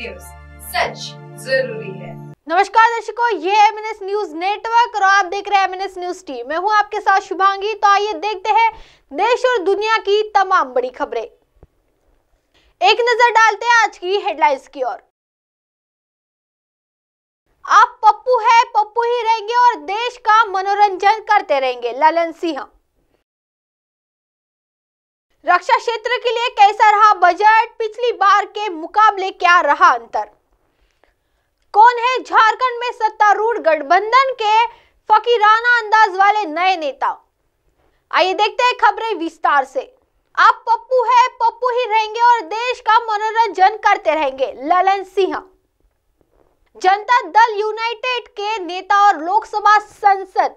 news सच जरूरी है नमस्कार दर्शकों ये एमएनएस न्यूज नेटवर्क और आप देख रहे हैं एमएनएस न्यूज टीम मैं हूं आपके साथ शुभांगी तो आइए देखते हैं देश और दुनिया की तमाम बड़ी खबरें एक नजर डालते हैं आज की हेडलाइंस की ओर आप पप्पू है पप्पू ही रहेंगे और देश का मनोरंजन करते रहेंगे ललन सिंह रक्षा क्षेत्र के लिए कैसा रहा बजट पिछली बार के मुकाबले क्या रहा अंतर कौन है झारखंड में सत्तारूढ़ गठबंधन के फकीराना अंदाज वाले नए नेता आइए देखते हैं खबरें विस्तार से आप पप्पू है पप्पू ही रहेंगे और देश का मनोरंजन करते रहेंगे ललन सिंह जनता दल यूनाइटेड के नेता और लोकसभा संसद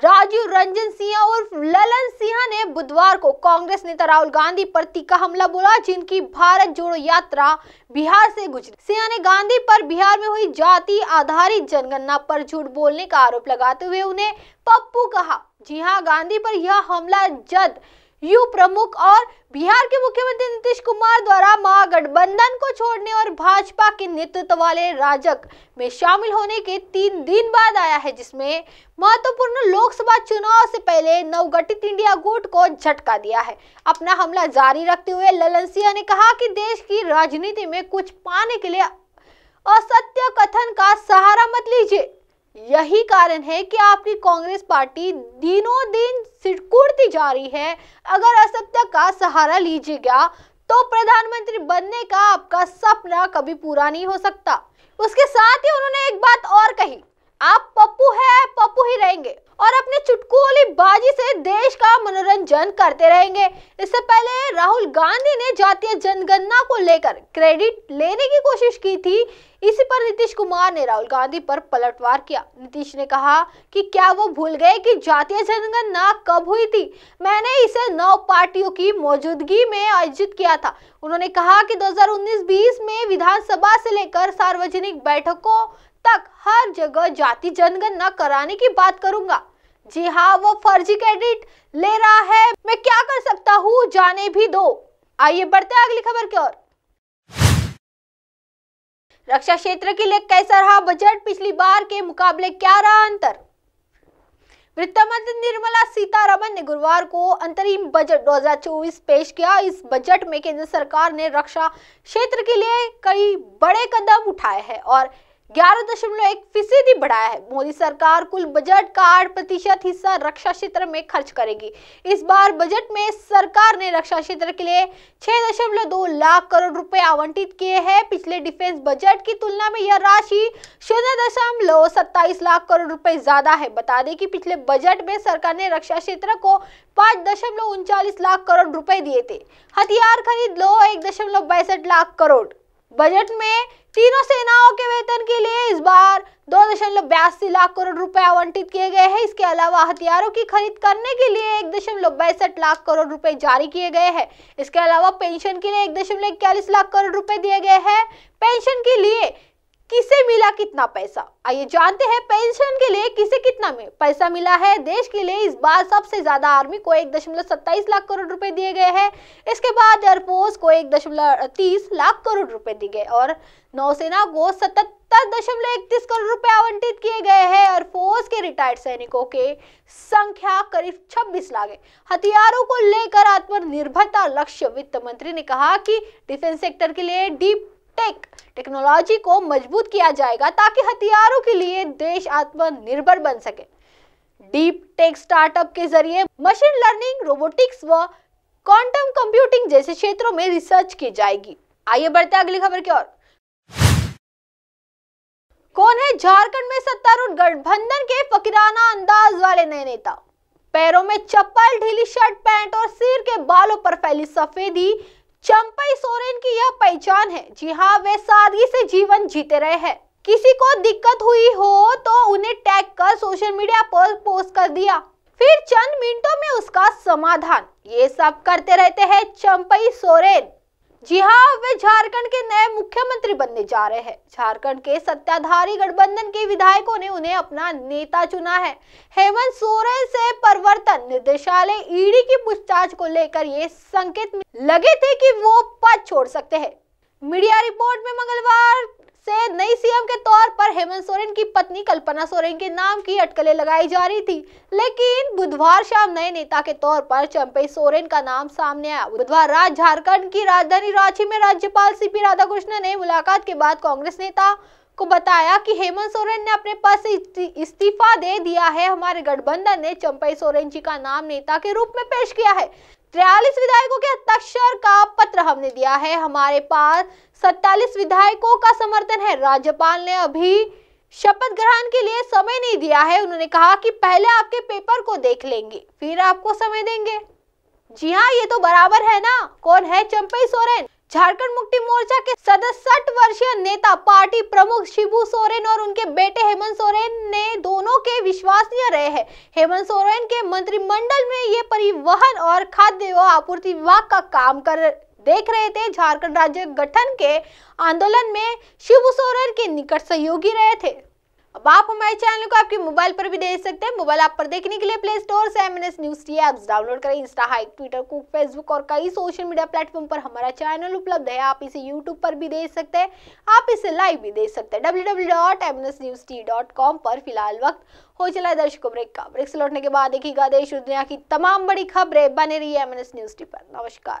राजीव रंजन सिंह और ललन सिंह ने बुधवार को कांग्रेस नेता राहुल गांधी पर तीखा हमला बोला जिनकी भारत जोड़ो यात्रा बिहार से गुजरी सिंह ने गांधी पर बिहार में हुई जाति आधारित जनगणना पर झूठ बोलने का आरोप लगाते हुए उन्हें पप्पू कहा जी हाँ गांधी पर यह हमला जद यू प्रमुख और बिहार के मुख्यमंत्री नीतीश कुमार द्वारा महागठबंधन को छोड़ने और भाजपा के नेतृत्व वाले राजक में शामिल होने के तीन दिन बाद आया है जिसमें महत्वपूर्ण लोकसभा चुनाव से पहले नवगठित इंडिया गुट को झटका दिया है अपना हमला जारी रखते हुए ललन सिंह ने कहा कि देश की राजनीति में कुछ पाने के लिए असत्य कथन का सहारा मत लीजिए यही कारण है कि आपकी कांग्रेस पार्टी दिनों दिन सिटकुड़ती जा रही है अगर असत्य का सहारा लीजिएगा तो प्रधानमंत्री बनने का आपका सपना कभी पूरा नहीं हो सकता उसके साथ ही उन्होंने एक बात और कही आप पप्पू है पप्पू ही रहेंगे और अपने चुटकू वाली बाजी से देश का मनोरंजन करते रहेंगे इससे पहले राहुल गांधी ने जातीय जनगणना को लेकर क्रेडिट लेने की कोशिश की थी इसी पर नीतीश कुमार ने राहुल गांधी पर पलटवार किया नीतीश ने कहा कि क्या वो भूल गए कि जातीय जनगणना कब हुई थी मैंने इसे नौ पार्टियों की मौजूदगी में आयोजित किया था उन्होंने कहा कि 2019-20 में विधानसभा से लेकर सार्वजनिक बैठकों तक हर जगह जाति जनगणना कराने की बात करूंगा जी हाँ वो फर्जी क्रेडिट ले रहा है मैं क्या कर सकता हूँ जाने भी दो आइए बढ़ते हैं अगली खबर की ओर रक्षा क्षेत्र के लिए कैसा रहा बजट पिछली बार के मुकाबले क्या रहा अंतर वित्त मंत्री निर्मला सीतारमन ने गुरुवार को अंतरिम बजट 2024 पेश किया इस बजट में केंद्र सरकार ने रक्षा क्षेत्र के लिए कई बड़े कदम उठाए हैं और ग्यारह दशमलव एक फीसदी बढ़ाया है मोदी सरकार कुल बजट का आठ प्रतिशत हिस्सा रक्षा क्षेत्र में खर्च करेगी इस बार बजट में सरकार ने रक्षा क्षेत्र के लिए छह दशमलव दो लाख करोड़ रुपए आवंटित किए हैं पिछले डिफेंस बजट की तुलना में यह राशि शून्य दशमलव सत्ताईस लाख करोड़ रुपए ज्यादा है बता दें कि पिछले बजट में सरकार ने रक्षा क्षेत्र को पाँच दशमलव उनचालीस लाख करोड़ रुपए दिए थे हथियार खरीद लो एक दशमलव बैसठ लाख करोड़ बजट में तीनों सेनाओं के वेतन के लिए इस बार दो दशमलव बयासी लाख करोड़ रुपए आवंटित किए गए हैं इसके अलावा हथियारों की खरीद करने के लिए एक दशमलव बैसठ लाख करोड़ रुपए जारी किए गए हैं इसके अलावा पेंशन के लिए एक दशमलव इक्यालीस लाख करोड़ रुपए दिए गए हैं पेंशन के लिए किसे मिला कितना पैसा आइए जानते हैं पेंशन के लिए किसे कितना में पैसा मिला है देश के लिए इस बार सबसे ज्यादा आर्मी को एक दशमलव सत्ताईस लाख करोड़ रुपए दिए गए हैं बाद एयरपोर्ट को एक दशमलव तीस लाख करोड़ रुपए दी गए और नौसेना को सतहत्तर दशमलव इकतीस करोड़ रुपए आवंटित किए गए हैं एयरफोर्स के रिटायर्ड सैनिकों के संख्या करीब छब्बीस लाख है हथियारों को लेकर आत्मनिर्भरता लक्ष्य वित्त मंत्री ने कहा कि डिफेंस सेक्टर के लिए डीप टेक टेक्नोलॉजी को मजबूत किया जाएगा ताकि हथियारों के लिए देश आत्मनिर्भर बन सके डीप टेक स्टार्टअप के जरिए मशीन लर्निंग रोबोटिक्स व क्वांटम कंप्यूटिंग जैसे क्षेत्रों में रिसर्च की जाएगी आइए बढ़ते अगली खबर की ओर कौन है झारखंड में सत्तारूढ़ गठबंधन के फकीराना अंदाज वाले नए नेता पैरों में चप्पल ढीली शर्ट पैंट और सिर के बालों पर फैली सफेदी चंपई सोरेन की यह पहचान है जी हाँ वे सादगी से जीवन जीते रहे हैं किसी को दिक्कत हुई हो तो उन्हें टैग कर सोशल मीडिया पर पोस्ट कर दिया फिर चंद मिनटों में उसका समाधान ये सब करते रहते हैं चंपई सोरेन जी हाँ वे झारखंड के नए मुख्यमंत्री बनने जा रहे हैं झारखंड के सत्ताधारी गठबंधन के विधायकों ने उन्हें अपना नेता चुना है हेमंत सोरेन से परिवर्तन निदेशालय ईडी की पूछताछ को लेकर ये संकेत लगे थे कि वो पद छोड़ सकते हैं मीडिया रिपोर्ट में मंगलवार से नई सीएम के तौर पर हेमंत सोरेन की पत्नी कल्पना सोरेन के नाम की अटकलें लगाई जा रही थी लेकिन बुधवार शाम नए नेता के तौर पर चंपई सोरेन का नाम सामने आया बुधवार रात झारखंड की राजधानी रांची में राज्यपाल सीपी राधाकृष्णन ने मुलाकात के बाद कांग्रेस नेता को बताया कि हेमंत सोरेन ने अपने पास इस्तीफा दे दिया है हमारे गठबंधन ने चंपई सोरेन जी का नाम नेता के रूप में पेश किया है तिरयालीस विधायकों के हस्ताक्षर का पत्र हमने दिया है हमारे पास सत्तालीस विधायकों का समर्थन है राज्यपाल ने अभी शपथ ग्रहण के लिए समय नहीं दिया है उन्होंने कहा कि पहले आपके पेपर को देख लेंगे फिर आपको समय देंगे जी हाँ ये तो बराबर है ना कौन है चंपई सोरेन झारखंड मुक्ति मोर्चा के सदसठ वर्षीय नेता पार्टी प्रमुख शिबू सोरेन और उनके बेटे हेमंत सोरेन ने दोनों के विश्वसनीय रहे हैं हेमंत सोरेन के मंत्रिमंडल में ये परिवहन और खाद्य व आपूर्ति विभाग का काम कर देख रहे थे झारखंड राज्य गठन के आंदोलन में शिव सोरेन के निकट सहयोगी रहे थे अब आप हमारे चैनल को आपके मोबाइल पर भी देख सकते हैं मोबाइल ऐप पर देखने के लिए प्ले स्टोर से M N S news T apps download करें इंस्टा हाइक ट्विटर कुक फेसबुक और कई सोशल मीडिया प्लेटफॉर्म पर हमारा चैनल उपलब्ध है आप इसे यूट्यूब पर भी देख सकते हैं आप इसे लाइव भी देख सकते हैं W W dot M N S news T dot com पर फिलहाल वक्त हो चला है दर्शकों ब्रेक का ब्रेक से लौटने के बाद देखिएगा देश दुनिया की तमाम बड़ी खबरें बने रही है M N S news T पर नमस्कार